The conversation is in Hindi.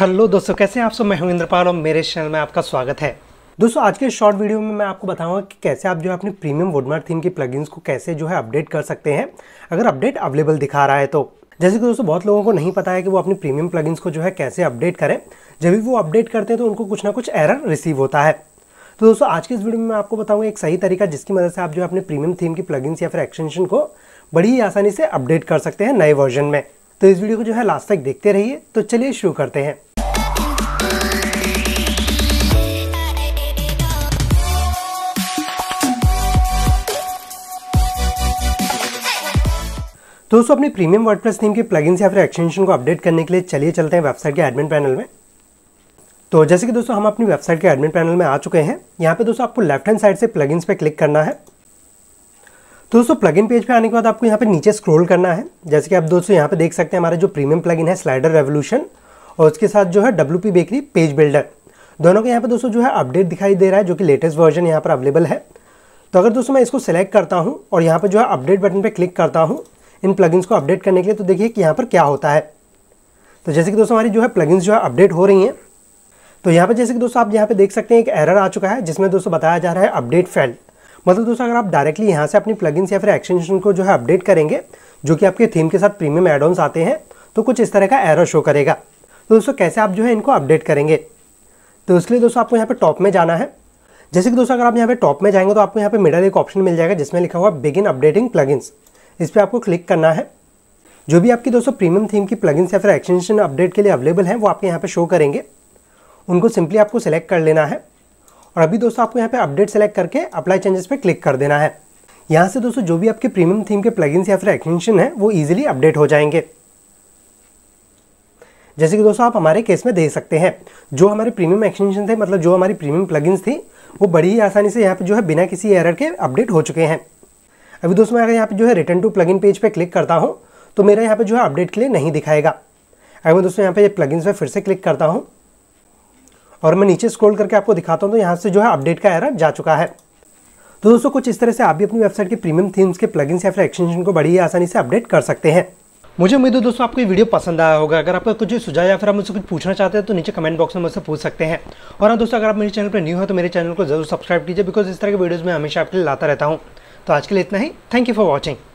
हेलो दोस्तों कैसे हैं आप सब मैं हूं इंद्रपाल और मेरे चैनल में आपका स्वागत है दोस्तों आज के शॉर्ट वीडियो में मैं आपको बताऊंगा कि कैसे आप जो है अपनी प्रीमियम वुडमार्क थीम की प्लगइन्स को कैसे जो है अपडेट कर सकते हैं अगर अपडेट अवेलेबल दिखा रहा है तो जैसे कि दोस्तों बहुत लोगों को नहीं पता है कि वो अपनी प्रीमियम प्लगइन्स को जो है कैसे अपडेट करें जब भी वो अपडेट करते हैं तो उनको कुछ ना कुछ एरर रिसीव होता है तो दोस्तों आज के इस वीडियो में मैं आपको बताऊंगा एक सही तरीका जिसकी मदद से आप जो है अपने प्रीमियम थीम की प्लगइन्स या फिर एक्सटेंशन को बड़ी ही आसानी से अपडेट कर सकते हैं नए वर्जन में तो इस वीडियो को जो है लास्ट तक देखते रहिए तो चलिए शुरू करते हैं तो दोस्तों अपने प्रीमियम वर्डप्रेस थीम के प्लगइन्स या फिर एक्सटेंशन को अपडेट करने के लिए चलिए चलते हैं वेबसाइट के एडमिन पैनल में तो जैसे कि दोस्तों हम अपनी वेबसाइट के एडमिन पैनल में आ चुके हैं यहाँ पे दोस्तों आपको लेफ्ट हैंड साइड से प्लगइन्स पे क्लिक करना है तो दोस्तों प्लगइन पेज पे आने के बाद आपको यहाँ पे नीचे स्क्रॉल करना है जैसे कि आप दोस्तों यहाँ पे देख सकते हैं हमारे जो प्रीमियम प्लगइन है स्लाइडर रेवोल्यूशन और उसके साथ जो है W P Bakery page builder दोनों के यहाँ पे दोस्तों जो है अपडेट दिखाई दे रहा है जो कि लेटेस्ट वर्जन यहाँ पर अवेलेबल है तो अगर दोस्तों मैं इसको सिलेक्ट करता हूँ और यहाँ पर जो है अपडेट बटन पर क्लिक करता हूँ इन प्लगइन्स को अपडेट करने के लिए तो देखिए कि यहाँ पर क्या होता है तो जैसे कि दोस्तों हमारी जो है प्लगइन्स जो है अपडेट हो रही हैं तो यहाँ पर जैसे कि दोस्तों आप यहाँ पे देख सकते हैं एक एरर आ चुका है जिसमें दोस्तों बताया जा रहा है अपडेट फेल मतलब दोस्तों अगर आप डायरेक्टली यहाँ से अपनी प्लगइन्स या फिर एक्सटेंशन को जो है अपडेट करेंगे जो कि आपके थीम के साथ प्रीमियम एडोन्स आते हैं तो कुछ इस तरह का एरर शो करेगा तो दोस्तों कैसे आप जो है इनको अपडेट करेंगे तो उसके लिए दोस्तों आपको यहाँ पे टॉप में जाना है जैसे कि दोस्तों अगर आप यहाँ पे टॉप में जाएंगे तो आपको यहाँ पे मिडल एक ऑप्शन मिल जाएगा जिसमें लिखा हुआ बिगिन अपडेटिंग प्लगइन्स इस पर आपको क्लिक करना है जो भी आपकी दोस्तों प्रीमियम थीम की प्लगइन्स या फिर एक्सटेंशन अपडेट के लिए अवेलेबल हैं वो आपके यहाँ पे शो करेंगे उनको सिंपली आपको सेलेक्ट कर लेना है और अभी दोस्तों आपको यहाँ पे अपडेट सेलेक्ट करके अप्लाई चेंजेस पे क्लिक कर देना है यहाँ से दोस्तों जो भी आपके प्रीमियम थीम के प्लगइन्स या फिर एक्सटेंशन है वो ईजिली अपडेट हो जाएंगे जैसे कि दोस्तों आप हमारे केस में देख सकते हैं जो हमारे प्रीमियम एक्सटेंशन थे मतलब जो हमारी प्रीमियम प्लगइन्स थी वो बड़ी ही आसानी से यहाँ पे जो है बिना किसी एरर के अपडेट हो चुके हैं अभी दोस्तों मैं अगर यहाँ पे जो है रिटर्न टू प्लगइन पेज पे क्लिक करता हूँ तो मेरा यहाँ पे जो है अपडेट के लिए नहीं दिखाएगा अगर मैं दोस्तों यहाँ पे प्लगइन्स पे फिर से क्लिक करता हूँ और मैं नीचे स्क्रॉल करके आपको दिखाता हूँ तो यहाँ से जो है अपडेट का एरर जा चुका है तो दोस्तों कुछ इस तरह से आप भी अपनी वेबसाइट के प्रीमियम थीम्स के प्लगइन्स या फिर एक्सटेंशन को बड़ी आसानी से अपडेट कर सकते हैं मुझे उम्मीद है दोस्तों आपको ये वीडियो पसंद आया होगा अगर आपका कुछ सुझाव या फिर आप मुझसे कुछ पूछना चाहते हैं तो नीचे कमेंट बॉक्स में मुझसे पूछ सकते हैं और हाँ दोस्तों अगर आप मेरे चैनल पर न्यू है तो मेरे चैनल को जरूर सब्सक्राइब कीजिए बिकॉज इस तरह के वीडियोज़ में हमेशा आपके लिए लाता रहता हूँ तो आज के लिए इतना ही थैंक यू फॉर वॉचिंग